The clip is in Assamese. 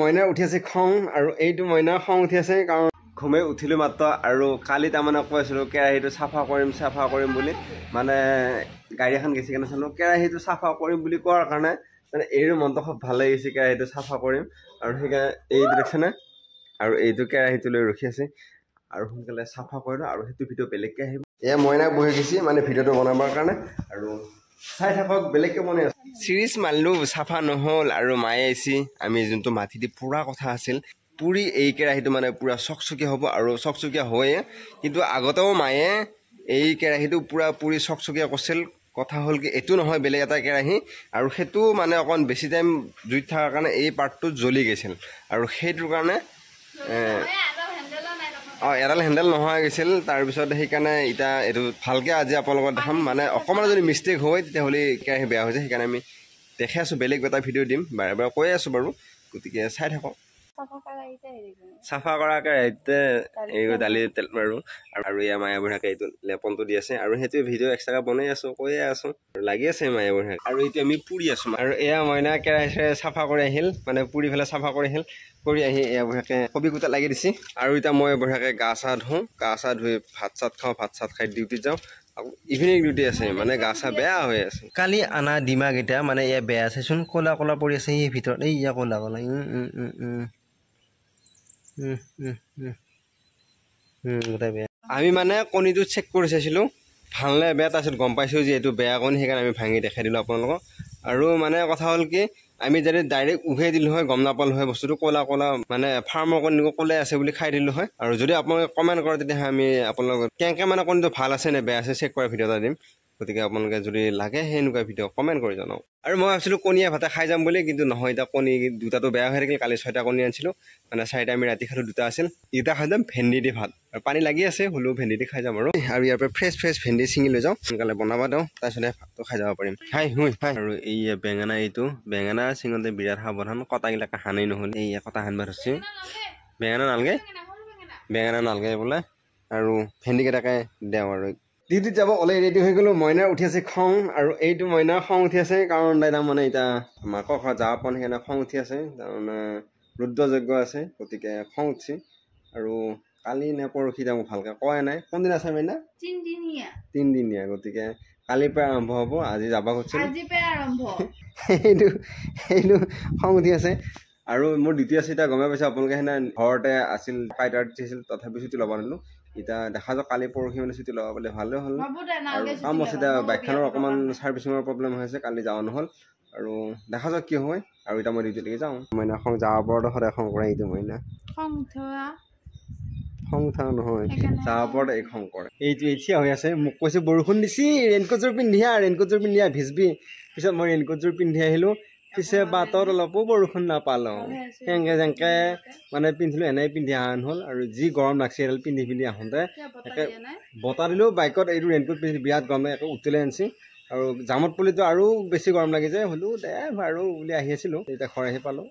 মইনা উঠি আছে খং আৰু এইটো মইনাৰ খং উঠি আছে কাৰণ ঘুমে উঠিলোঁ মাত্ৰ আৰু কালি তাৰমানে কৈ আছিলোঁ কেৰাহীটো চাফা কৰিম চাফা কৰিম বুলি মানে গাড়ী এখন গেছি কেনে চালোঁ কেৰাহীটো চাফা কৰিম বুলি কোৱাৰ কাৰণে মানে এইৰো মনটো খুব ভাল লাগিছে কেৰাহীটো চাফা কৰিম আৰু সেইকাৰণে এইটো দেখিছেনে আৰু এইটো কেৰাহীটো লৈ ৰখি আছে আৰু সোনকালে চাফা কৰিলোঁ আৰু সেইটো ভিডিঅ' বেলেগকৈ আহিব এয়া মইনাক বহি গৈছে মানে ভিডিঅ'টো বনাবৰ কাৰণে আৰু চাই থাকক বেলেগকে মনে চিৰিচ মাল্লু চাফা নহল আৰু মায়ে আহিছে আমি যোনটো মাটি দি পুৰা কথা আছিল পুৰি এই কেৰাহীটো মানে পুৰা চকচকীয়া হ'ব আৰু চকচকীয়া হয়ে কিন্তু আগতেও মায়ে এই কেৰাহীটো পুৰা পুৰি চকচকীয়া কৰিছিল কথা হ'ল কি এইটো নহয় বেলেগ এটা কেৰাহী আৰু সেইটো মানে অকণ বেছি টাইম জুইত থকাৰ কাৰণে এই পাৰ্টটো জ্বলি গৈছিল আৰু সেইটোৰ কাৰণে অঁ এডাল হেণ্ডেল নোহোৱা গৈছিল তাৰপিছত সেইকাৰণে এতিয়া এইটো ভালকৈ আজি আপোনালোকৰ দেখাম মানে অকণমান যদি মিষ্টেক হয় তেতিয়াহ'লে কেৰাহী বেয়া হৈছে সেইকাৰণে আমি দেখাই আছোঁ বেলেগ এটা ভিডিঅ' দিম বাৰে বাৰে কৈ আছোঁ বাৰু গতিকে চাই থাকক চাফা কৰাকে ৰাইতে এইবোৰ দালি তেল মাৰোঁ আৰু ইয়াৰ মায়া বুঢ়াকে এইটো লেপনটো দি আছে আৰু সেইটো ভিডিঅ' এক্সট্ৰাকে বনাই আছোঁ কৈয়ে আছোঁ লাগি আছে মায়া বুঢ়াক আৰু এইটো আমি পুৰি আছোঁ আৰু এয়া মইনা কেৰাহী চেৰাহী চাফা কৰি আহিল মানে পুৰি ফেলে চাফা কৰি আহিল কৰি আহি এয়া বুঢ়াকে কবি গোটা লাগি দিছে আৰু এতিয়া মই বুঢ়াকে গা চা ধুওঁ গা চা ধুই ভাত চাত খাওঁ ভাত চাত খাই ডিউটিত যাওঁ আকৌ ইভিনিং ডিউটি আছে মানে গা চা বেয়া হৈ আছে কালি আনা এতিয়া মানে এয়া বেয়া আছে চোন ক'লা ক'লা পৰি আছে সেই ভিতৰত এই ইয়াৰ ক'লা ক'লা আমি মানে কণীটো চেক কৰি চাইছিলোঁ ভালনে বেয়া তাৰপিছত গম পাইছোঁ যে এইটো বেয়া কণী সেইকাৰণে আমি ভাঙি দেখাই দিলোঁ আপোনালোকক আৰু মানে কথা হ'ল কি আমি যদি ডাইৰেক্ট উভে দিলোঁ হয় গম নাপালো হয় বস্তুটো ক'লা ক'লা মানে ফাৰ্মৰ কণীকো ক'লে আছে বুলি খাই দিলোঁ হয় আৰু যদি আপোনালোকে কমেণ্ট কৰে তেতিয়াহে আমি আপোনালোকৰ কেংকে মানে কণীটো ভাল আছে নে বেয়া আছে চেক কৰা ভিডিঅ' এটা দিম গতিকে আপোনালোকে যদি লাগে সেই এনেকুৱা ভিডিঅ' কমেণ্ট কৰি জনাওক আৰু মই ভাবিছিলোঁ কণীয়া ভাতে খাই যাম বুলি কিন্তু নহয় এতিয়া কণী দুটাটো বেয়া হৈ থাকিল কালি ছয়টা কণী আনিছিলোঁ মানে চাৰিটা আমি ৰাতি খালোঁ দুটা আছিল এতিয়া খাই যাম ভেন্দি দি ভাত আৰু পানী লাগি আছে হ'লেও ভেন্দি দি খাই যাম আৰু আৰু ইয়াৰ পৰা ফ্ৰেছ ফ্ৰেছ ভেন্দি ছিঙি লৈ যাওঁ সোনকালে বনাব দিওঁ তাৰপিছতে ভাতটো খাই যাব পাৰিম হাই হুই হাই আৰু এই বেঙেনা এইটো বেঙেনা ছিঙোতে বিৰাট সাৱধান কটাগিলাক হানেই নহ'ল এই কটা হানিব ধৰিছোঁ বেঙেনা নালগে বেঙেনা নালগে বোলে আৰু ভেন্দিকেইটাকে দেওঁ আৰু ডিউটিত যাব অলে ৰেডি হৈ গ'লো মইনাৰ উঠি আছে খং আৰু এইটো মইনাৰ খং উঠি আছে কাৰণ দাদা মানে এতিয়া মাকৰ মাকক যা পোৱা সেইকাৰণে খং উঠি আছে তাৰমানে ৰুদ্ৰযজ্ঞ আছে গতিকে খং উঠিছে আৰু কালি নে পৰহি দাম ভালকৈ কোৱাই নাই কোনদিন আছে মইনা তিনিদিনীয়া গতিকে কালিৰ পৰা আৰম্ভ হ'ব আজি যাব খুজিছে সেইটো সেইটো খং উঠি আছে আৰু মোৰ ডিউটি আছে এতিয়া গমেই পাইছে আপোনালোকে সেইদিনা ঘৰতে আছিল ফাইটাৰ উঠিছিল তথাপি চুটি ল'ব নিদিলোঁ এতিয়া দেখা যাওক কালি পৰহি মানে ছুটি লগাব ভালে হ'ল কাম আছে এতিয়া বাইকখনৰ অকণমান চাৰ্ভিচিঙৰ প্ৰব্লেম হৈ আছে কালি যাওঁ নহ'ল আৰু দেখা যাওক কি হয় আৰু এতিয়া মই ডিউটিলৈকে যাওঁ মইনা খং যাৱাৰ পৰা সদায় খং কৰে এইটো মইনা খং থা নহয় যাৱাৰ পৰা এই খং কৰে এইটো এতিয়া হৈ আছে মোক কৈছে বৰষুণ দিছি ৰেইনকোটযোৰ পিন্ধিয়া ৰেইনকোটযোৰ পিন্ধিয়া ভিজবি পিছত মই ৰেইনকোটযোৰ পিন্ধি আহিলো পিছে বাটত অলপো বৰষুণ নাপালোঁ সেংকে জেংকে মানে পিন্ধিলোঁ এনেই পিন্ধি আহন হ'ল আৰু যি গৰম লাগিছে সেইডাল পিন্ধি পিন্ধি আহোঁতে একে বতাহ দিলেও বাইকত এইটো ৰেইনকোট পিন্ধি বিৰাট গৰম একে উতলি আনিছে আৰু জামত পুলিটো আৰু বেছি গৰম লাগি যায় হ'লেও দে আৰু বুলি আহি আছিলোঁ এতিয়া খৰাহি পালোঁ